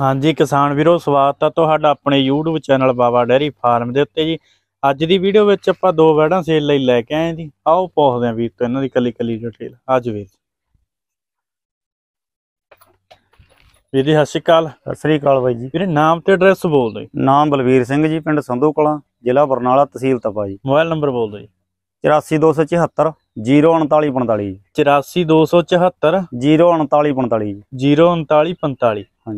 ਹਾਂਜੀ ਕਿਸਾਨ ਵੀਰੋ ਸਵਾਗਤ ਆ ਤੁਹਾਡਾ ਆਪਣੇ YouTube channel Baba dairy farm ਦੇ ਉੱਤੇ ਜੀ ਅੱਜ ਦੀ ਵੀਡੀਓ ਵਿੱਚ ਆਪਾਂ ਦੋ ਵੈੜਾਂ ਸੇਲ ਲਈ ਲੈ ਕੇ ਆਏ ਜੀ ਆਓ ਪੁੱਛਦੇ ਆਂ ਵੀਰ ਤੋਂ ਇਹਨਾਂ ਦੀ ਕੱਲੀ ਕੱਲੀ ਡਿਟੇਲ ਅੱਜ ਵੀਰ ਵੀਰ ਜੀ ਸਤਿ ਸ਼੍ਰੀ ਅਕਾਲ ਸਤਿ ਸ੍ਰੀ ਅਕਾਲ ਬਾਈ ਜੀ ਵੀਰੇ ਨਾਮ ਤੇ ਐਡਰੈਸ ਬੋਲ ਦਿਓ ਨਾਮ ਬਲਵੀਰ ਸਿੰਘ ਜੀ ਪਿੰਡ ਸੰਧੂ ਕਲਾਂ ਜ਼ਿਲ੍ਹਾ ਬਰਨਾਲਾ ਤਹਿਸੀਲ ਤਪਾ ਜੀ ਮੋਬਾਈਲ ਨੰਬਰ ਬੋਲ ਦਿਓ ਜੀ 03945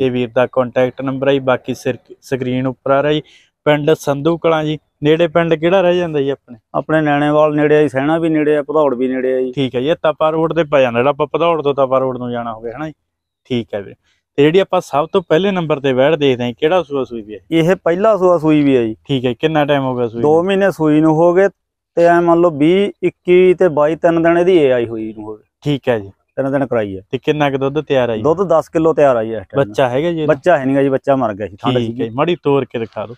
ਇਹ ਵੀਰ ਦਾ ਕੰਟੈਕਟ ਨੰਬਰ ਹੈ ਬਾਕੀ ਸਕਰੀਨ ਉੱਪਰ ਆ ਰਿਹਾ ਜੀ ਪਿੰਡ ਸੰਧੂ ਕਲਾਂ ਜੀ ਨੇੜੇ ਪਿੰਡ ਕਿਹੜਾ ਰਹਿ ਜਾਂਦਾ ਜੀ ਆਪਣੇ ਆਪਣੇ ਨੈਣੇਵਾਲ ਨੇੜੇ ਆ ਸੈਣਾ ਸਹਿਣਾ ਵੀ ਨੇੜੇ ਆ ਪਧੌੜ ਵੀ ਨੇੜੇ ਆ ਜੀ ਠੀਕ ਹੈ ਜੀ ਤਪਾ ਰੋਡ ਤੇ ਪੈ ਜਾਂਦਾ ਜਿਹੜਾ ਆਪਾਂ ਪਧੌੜ ਤੋਂ ਤਪਾ ਰੋਡ ਨੂੰ ਜਾਣਾ ਹੋਵੇ ਹਨਾ ਜੀ ਠੀਕ ਹੈ ਵੀਰ ਤੇ ਜਿਹੜੀ ਆਪਾਂ ਸਭ ਤੋਂ ਪਹਿਲੇ ਨੰਬਰ ਤੇ ਵੈੜ ਦੇਖਦੇ ਹਾਂ ਕਿਹੜਾ ਸੂਆ ਸੂਈ ਵੀ ਹੈ ਇਹ ਪਹਿਲਾ ਸੂਆ ਸੂਈ ਵੀ ਹੈ ਜੀ ਠੀਕ ਹੈ ਕਿੰਨਾ ਟਾਈਮ ਹੋ ਗਿਆ ਸੂਈ 2 ਮਹੀਨੇ ਸੂਈ ਨੂੰ ਹੋ ਗਏ ਤੇ ਐ ਮੰਨ ਲਓ 20 21 ਤੇ 22 ਤਿੰਨ ਦਿਨ ਇਹਦੀ ਏਆਈ ਹੋਈ ਨੂੰ ਹੋਵੇ ਠੀਕ ਹੈ ਜੀ ਤਿੰਨ ਦਿਨ ਕਰਾਈ ਹੈ ਤੇ ਕਿੰਨਾ ਕੁ ਦੁੱਧ ਤਿਆਰ ਆਈ ਦੁੱਧ 10 ਕਿਲੋ ਤਿਆਰ ਆਈ ਹੈ ਬੱਚਾ ਹੈਗਾ ਜੀ ਬੱਚਾ ਹੈ ਨਹੀਂਗਾ ਜੀ ਬੱਚਾ ਮਰ ਗਿਆ ਸੀ ਠੰਡ ਸੀ ਮਾੜੀ ਤੋੜ ਕੇ ਦਿਖਾ ਦੋ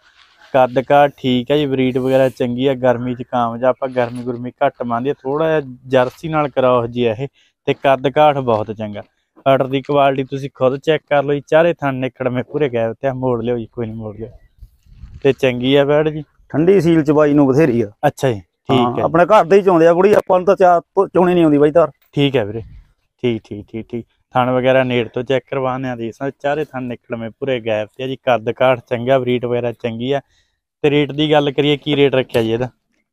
ਕੱਦ ਕਾ ਠੀਕ ਹੈ ਜੀ ਬਰੀਡ ਵਗੈਰਾ ਚੰਗੀ ਹੈ ਗਰਮੀ ਚ ਜਾ ਆਪਾਂ ਗਰਮੀ ਗੁਰਮੀ ਘੱਟ ਮੰਨਦੇ ਥੋੜਾ ਜਿਹਾ ਜਰਸੀ ਨਾਲ ਕਰਾਓ ਜੀ ਇਹ ਤੇ ਕੱਦ ਕਾਠ ਬਹੁਤ ਚੰਗਾ ਆਰਡਰ ਦੀ ਕੁਆਲਿਟੀ ਤੁਸੀਂ ਖੁਦ ਚੈੱਕ ਕਰ ਲਓ ਜੀ ਚਾਰੇ ਥਣ ਨਿਕੜਵੇਂ ਪੂਰੇ ਗਏ ਤੇ ਮੋੜ ਲਿਓ ਜੀ ਕੋਈ ਨਹੀਂ ਮੋੜ ਲਿਓ ਤੇ ਚੰਗੀ ਆ ਬੈੜ ਜੀ ਠੰਡੀ ਸੀਲ ਚ ਬਾਈ ਨੂੰ ਬਥੇਰੀ ਆ ਅੱਛਾ ਜੀ ਠੀਕ ਆਪਣੇ ਘਰ ਦੇ ਹੀ ਚੋਂਦੇ ਆ ਕੁੜੀ ਆਪਾਂ ਨੂੰ ਤਾਂ ਚੋਣੀ ਨਹੀਂ ਆਉਂਦੀ ਬਾਈ ਤਾਰ ਠੀਕ ਹੈ ਵੀਰੇ ਠੀਕ ਠੀਕ ਠੀਕ ਠੀਕ ਥਣ ਵਗੈਰਾ ਨੇੜ ਤੋਂ ਚੈੱਕ ਕਰਵਾਣਿਆ ਦੀ ਸਾ ਚਾਰੇ ਥਣ ਨਿਕਲਵੇਂ ਪੂਰੇ ਗੈਪ ਤੇ ਜੀ ਕੱਦ ਕਾਠ ਚੰਗਾ ਬਰੀਟ ਵਗੈਰਾ ਚੰਗੀ ਆ ਤੇ ਰੇਟ ਦੀ ਗੱਲ ਕਰੀਏ ਕੀ ਰੇਟ ਰੱਖਿਆ ਜੀ ਇਹਦਾ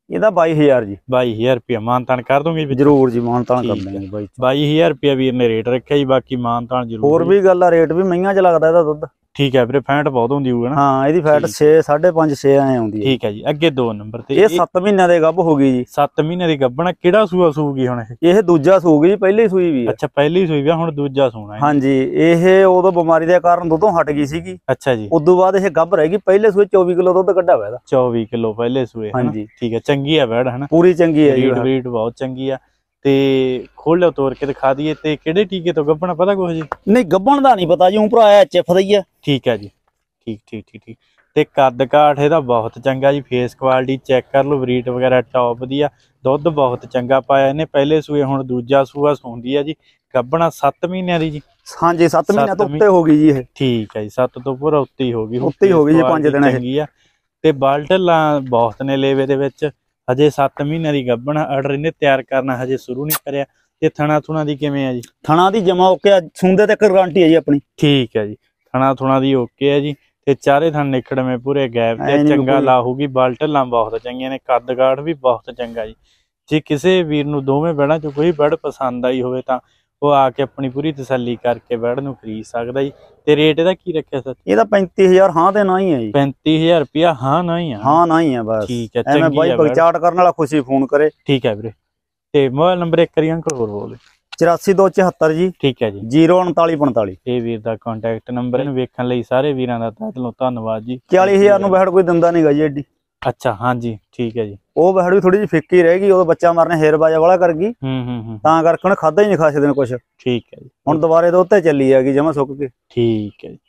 ਇਹਦਾ 22000 ਜੀ 22000 ਰੁਪਏ ਮਾਨਤਾਨ ਕਰ ਦੋਗੇ ਜਰੂਰ ਜੀ ਮਾਨਤਾਨ ਕਰ ਦਾਂਗੇ ਬਾਈ 22000 ਰੁਪਏ ਵੀਰ ਨੇ ਰੇਟ ਰੱਖਿਆ ਜੀ ਬਾਕੀ ਮਾਨਤਾਨ ਜਰੂਰ ਹੋਰ ਵੀ ਗੱਲ ਆ ਰੇਟ ਵੀ ਮਹਿੰਗਾ ਚ ਲੱਗਦਾ ਇਹਦਾ ਦੁੱਧ ਠੀਕ ਹੈ ਵੀਰੇ ਫੈਂਟ ਬਹੁਤ ਹੁੰਦੀ ਹੋਊਗਾ ਨਾ ਹਾਂ ਇਹਦੀ ਫੈਟ 6 5.5 6 ਐ ਆਉਂਦੀ ਹੈ ਠੀਕ ਹੈ ਜੀ ਅੱਗੇ 2 ਨੰਬਰ ਤੇ ਇਹ 7 ਮਹੀਨਿਆਂ ਦੇ ਗੱਭ ਹੋ ਗਈ ਜੀ 7 ਮਹੀਨਿਆਂ ਦੀ ਗੱਭਣਾ ਕਿਹੜਾ ਸੂਆ ਸੂਗੀ ਹੁਣ ਇਹ ਦੂਜਾ ਸੂਗ ਜੀ ਪਹਿਲੀ ਸੂਈ ਵੀ ਹੈ ਅੱਛਾ ਪਹਿਲੀ ਸੂਈ ਵੀ ਹੁਣ ਦੂਜਾ ਸੂਣਾ ਹੈ ਹਾਂਜੀ ਇਹ ਉਦੋਂ ਬਿਮਾਰੀ ਦੇ ਕਾਰਨ ਦੁੱਧੋਂ ਹਟ ਗਈ ਸੀਗੀ ਅੱਛਾ ਜੀ ਉਦੋਂ ਬਾਅਦ ਇਹ ਗੱਭ ਰਹਿ ਗਈ ਪਹਿਲੇ ਸੂਏ 24 ਕਿਲੋ ਦੁੱਧ ਕੱਢਾ ਹੋਇਆ ਦਾ 24 ਕਿਲੋ ਪਹਿਲੇ ਸੂਏ ਹਾਂਜੀ ਠੀਕ ਹੈ ਚੰਗੀ ਹੈ ਵੈੜ ਹੈ ਨਾ ਪੂਰੀ ਚੰਗੀ ਹੈ ਜੀ ਰੀਡ ਬਹੁਤ ਚੰਗੀ ਆ ਤੇ ਖੋਲ ਲਓ ਤੋੜ ਕੇ ਦਿਖਾ ਦਈਏ ਤੇ ਕਿਹੜੇ ਟੀਕੇ ਤੋਂ ਗੱਭਣਾ ਪਤਾ ਕੁਝ ਜੀ ਨਹੀਂ ਗੱਭਣ ਦਾ ਨਹੀਂ ਪਤਾ ਜੀ ਉਹ ਭਰਾ ਐਚਐਫ ਦਾ ਹੀ ਆ ਠੀਕ ਹੈ ਜੀ ਠੀਕ ਠੀਕ ਠੀਕ ਠੀਕ ਤੇ ਕੱਦ ਕਾਠ ਇਹਦਾ ਬਹੁਤ ਚੰਗਾ ਜੀ ਫੇਸ ਕੁਆਲਿਟੀ ਚੈੱਕ ਕਰ ਲਓ ਬਰੀਟ ਵਗੈਰਾ ਟੌਪ ਦੀ ਆ ਦੁੱਧ ਬਹੁਤ ਚੰਗਾ ਪਾਇਆ ਇਹਨੇ ਪਹਿਲੇ ਸੂਏ ਹੁਣ ਦੂਜਾ ਸੂਆ ਸੌਂਦੀ ਆ ਜੀ ਗੱਭਣਾ 7 ਮਹੀਨਿਆਂ ਦੀ ਜੀ ਹਾਂਜੀ 7 ਮਹੀਨਿਆਂ ਤੋਂ ਉੱਤੇ ਹੋ ਗਈ ਜੀ ਇਹ ਠੀਕ ਹੈ ਜੀ 7 ਤੋਂ ਪੂਰਾ ਉੱਤੇ ਹੀ ਹੋ ਗਈ ਉੱਤੇ ਹੀ ਹੋ ਗਈ ਜੀ 5 ਦਿਨਾਂ ਇਹ ਆ ਤੇ ਬਾਲਟਲਾਂ ਬਹੁਤ ਨੇ ਲੇਵੇ ਦੇ ਵਿੱਚ ਹਜੇ 7 ਮਹੀਨੇ ਦੀ ਗੱਭਣ ਆਰਡਰ ਇਹਨੇ ਤਿਆਰ ਕਰਨਾ ਹਜੇ ਸ਼ੁਰੂ ਨਹੀਂ ਕਰਿਆ ਤੇ ਥਣਾ ਥੁਣਾ ਦੀ ਕਿਵੇਂ ਆ ਜੀ ਥਣਾ ਦੀ ਜਮਾ ਓਕੇ ਆ ਸੁੰਦੇ ਤੇ ਗਾਰੰਟੀ ਹੈ ਜੀ ਆਪਣੀ ਠੀਕ ਹੈ ਜੀ ਥਣਾ ਥੁਣਾ ਦੀ ਓਕੇ ਹੈ ਜੀ ਤੇ ਚਾਰੇ ਥਣ ਨਿਕੜਵੇਂ ਪੂਰੇ ਗੈਪ ਤੇ ਚੰਗਾ ਲਾਹੂਗੀ ਬਲਟ ਲੰਬਾ ਬਹੁਤ ਚੰਗੀਆਂ ਨੇ ਕੱਦ ਗਾੜ ਵੀ ਬਹੁਤ ਚੰਗਾ ਜੀ ਜੇ ਕਿਸੇ ਵੀਰ ਨੂੰ ਦੋਵੇਂ ਬੈਣਾ ਚ ਕੋਈ ਬੜ ਪਸੰਦ ਆਈ ਹੋਵੇ ਤਾਂ ਉਹ ਆ ਕੇ ਆਪਣੀ ਪੂਰੀ ਤਸੱਲੀ ਕਰਕੇ ਬੈਡ ਨੂੰ ਖਰੀਦ ਸਕਦਾ ਜੀ ਤੇ ਰੇਟ ਇਹਦਾ ਕੀ ਰੱਖਿਆ ਸਰ ਇਹਦਾ 35000 ਹਾਂ ਤੇ ਨਾ ਹੀ ਹੈ ਜੀ 35000 ਰੁਪਿਆ ਹਾਂ ਨਾ ਹੀ ਹੈ ਹਾਂ ਨਾ ਹੀ ਹੈ ਬਸ ਠੀਕ ਹੈ ਚੰਗੀ ਐਵੇਂ ਬਾਈ ਬਗਚਾਟ ਕਰਨ ਵਾਲਾ ਖੁਸ਼ੀ ਫੋਨ ਕਰੇ ਠੀਕ ਹੈ ਵੀਰੇ ਤੇ ਮੋਬਾਈਲ ਨੰਬਰ ਇੱਕ ਕਰੀ ਅੰਕਲ ਹੋਰ ਬੋਲ 84274 ਜੀ ਠੀਕ ਹੈ ਜੀ 03945 ਇਹ ਵੀਰ ਦਾ ਕੰਟੈਕਟ ਨੰਬਰ ਇਹਨੂੰ ਵੇਖਣ ਲਈ ਸਾਰੇ ਵੀਰਾਂ ਦਾ ਤਹਿ ਦਿਲੋਂ ਧੰਨਵਾਦ ਜੀ 40000 ਨੂੰ ਬਹਿੜ ਕੋਈ ਦਿੰਦਾ ਨਹੀਂਗਾ ਜੀ ਐਡੀ ਅੱਛਾ ਹਾਂ ਜੀ ਠੀਕ ਹੈ ਜੀ ਉਹ ਹੜੀ ਥੋੜੀ ਜਿਹੀ ਫਿੱਕੀ ਰਹਿ ਗਈ ਉਹ ਬੱਚਾ ਮਰਨੇ ਹੇਰ ਬਾਜਾ ਵਾਲਾ ਕਰ ਗਈ ਹੂੰ ਹੂੰ ਤਾਂ ਕਰਕੇ ਉਹਨੇ ਖਾਦਾ ਹੀ ਨਹੀਂ ਖਾਸੇ ਦਿਨ ਕੁਛ ਠੀਕ ਹੈ ਜੀ ਹੁਣ ਦੁਬਾਰੇ ਦੋਤੇ ਚੱਲੀ ਚੱਲੀ ਗਈ ਜਮਾ ਸੁੱਕ ਕੇ ਠੀਕ ਹੈ ਜੀ